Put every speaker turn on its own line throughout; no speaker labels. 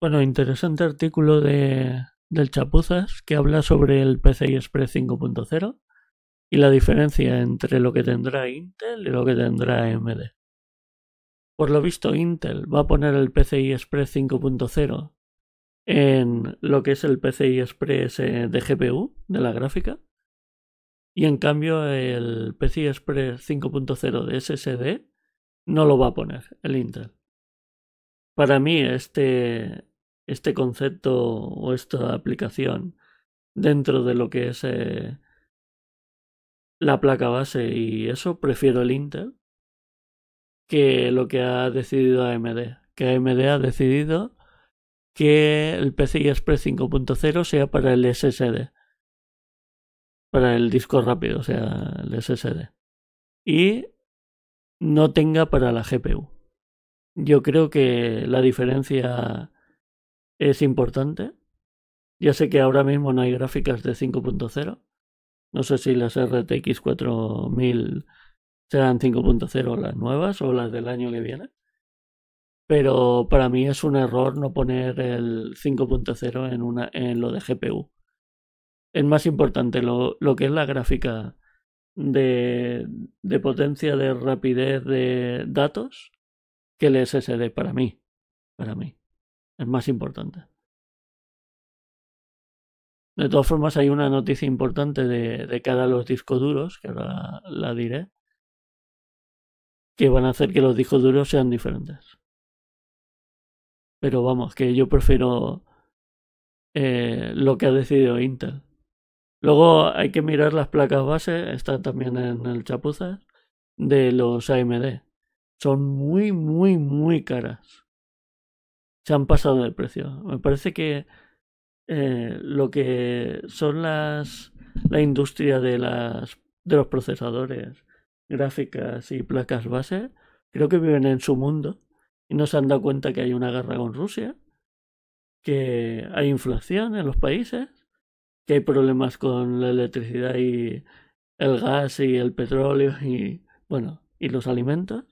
Bueno, interesante artículo de, del Chapuzas que habla sobre el PCI Express 5.0 y la diferencia entre lo que tendrá Intel y lo que tendrá AMD. Por lo visto, Intel va a poner el PCI Express 5.0 en lo que es el PCI Express eh, de GPU, de la gráfica, y en cambio el PCI Express 5.0 de SSD no lo va a poner el Intel. Para mí este, este concepto o esta aplicación dentro de lo que es eh, la placa base y eso prefiero el Intel que lo que ha decidido AMD. Que AMD ha decidido que el PCI Express 5.0 sea para el SSD. Para el disco rápido, o sea, el SSD. Y no tenga para la GPU. Yo creo que la diferencia es importante. Ya sé que ahora mismo no hay gráficas de 5.0. No sé si las RTX 4000 serán 5.0 las nuevas o las del año que viene. Pero para mí es un error no poner el 5.0 en, una, en lo de GPU. Es más importante lo, que es la gráfica de, de potencia, de rapidez de datos que el SSD para mí. Para mí es más importante. De todas formas, hay una noticia importante de, de cara a los discos duros, que ahora la, diré, que van a hacer que los discos duros sean diferentes. Pero vamos, que yo prefiero eh, lo que ha decidido Intel. Luego hay que mirar las placas base, está también en el chapuzas, de los AMD. Son muy, muy, muy caras se han pasado del precio. Me parece que eh, lo que son las la industria de las de los procesadores, gráficas y placas base, creo que viven en su mundo y no se han dado cuenta que hay una guerra con Rusia, que hay inflación en los países, que hay problemas con la electricidad y el gas y el petróleo y bueno, y los alimentos.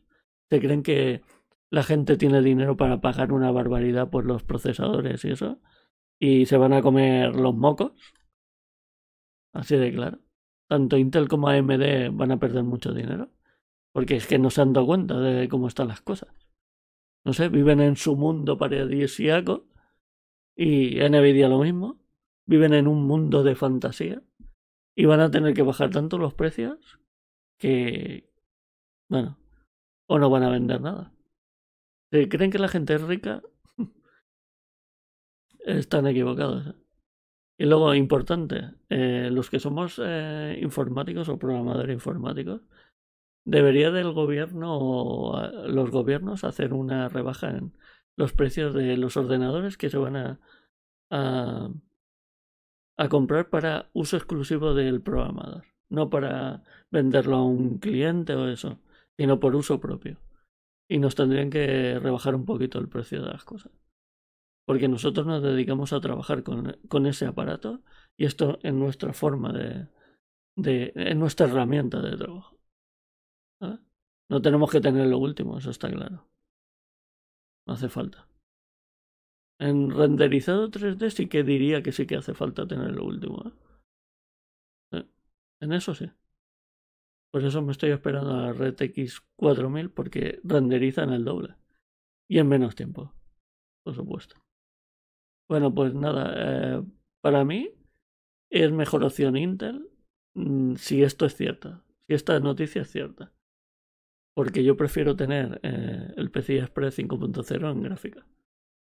Se creen que la gente tiene dinero para pagar una barbaridad por los procesadores y eso. Y se van a comer los mocos. Así de claro. Tanto Intel como AMD van a perder mucho dinero. Porque es que no se han dado cuenta de cómo están las cosas. No sé, viven en su mundo paradisíaco. Y Nvidia lo mismo. Viven en un mundo de fantasía. Y van a tener que bajar tanto los precios que... Bueno, o no van a vender nada. Eh, creen que la gente es rica, están equivocados. Y luego, importante, eh, los que somos eh, informáticos o programadores informáticos, debería del gobierno o los gobiernos hacer una rebaja en los precios de los ordenadores que se van a, a comprar para uso exclusivo del programador, no para venderlo a un cliente o eso, sino por uso propio. Y nos tendrían que rebajar un poquito el precio de las cosas. Porque nosotros nos dedicamos a trabajar con, ese aparato y esto en nuestra forma de, de en nuestra herramienta de trabajo. No tenemos que tener lo último, eso está claro. No hace falta. En renderizado 3D sí que diría que sí que hace falta tener lo último. ¿eh? ¿Eh? En eso sí. Por pues eso me estoy esperando a la RTX 4000 porque renderizan el doble. Y en menos tiempo, por supuesto. Bueno, pues nada, eh, para mí es mejor opción Intel mm, si esto es cierto, si esta noticia es cierta. Porque yo prefiero tener eh, el PCI Express 5.0 en gráfica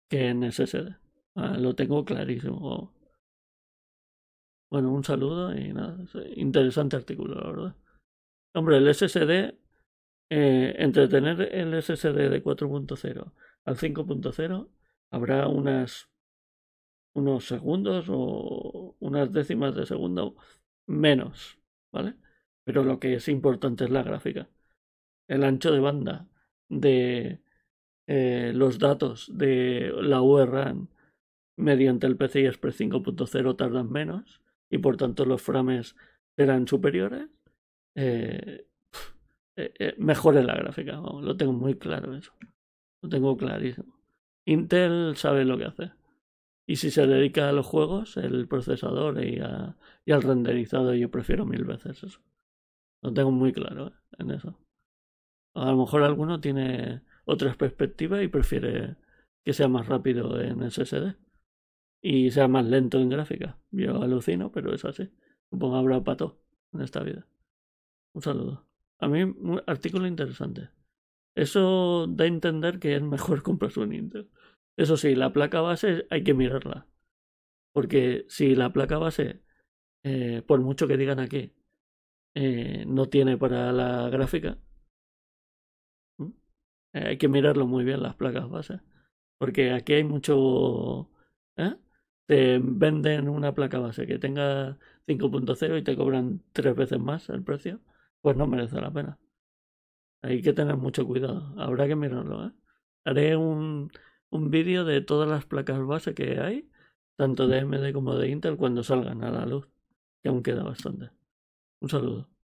que en SSD. Ah, lo tengo clarísimo. Bueno, un saludo y nada. Interesante artículo, la verdad. Hombre, el SSD, eh, entre tener el SSD de 4.0 al 5.0, habrá unas unos segundos o unas décimas de segundo menos, ¿vale? Pero lo que es importante es la gráfica, el ancho de banda, de eh, los datos de la URAN mediante el PCI Express 5.0 tardan menos y por tanto los frames serán superiores eh, eh, eh, mejore la gráfica. lo tengo muy claro eso. Lo tengo clarísimo. Intel sabe lo que hace. Y si se dedica a los juegos, el procesador y, y al renderizado, yo prefiero mil veces eso. Lo tengo muy claro en eso. A lo mejor alguno tiene otras perspectivas y prefiere que sea más rápido en SSD y sea más lento en gráfica. Yo alucino, pero es así. Supongo habrá pato en esta vida. Un saludo. A mí, un artículo interesante. Eso da a entender que es mejor comprar un Intel. Eso sí, la placa base hay que mirarla. Porque si la placa base, eh, por mucho que digan aquí, eh, no tiene para la gráfica, eh, hay que mirarlo muy bien las placas base. Porque aquí hay mucho... Te venden una placa base que tenga 5.0 y te cobran tres veces más el precio pues no merece la pena. Hay que tener mucho cuidado. Habrá que mirarlo. ¿eh? Haré un, un vídeo de todas las placas base que hay, tanto de AMD como de Intel, cuando salgan a la luz, que aún queda bastante. Un saludo.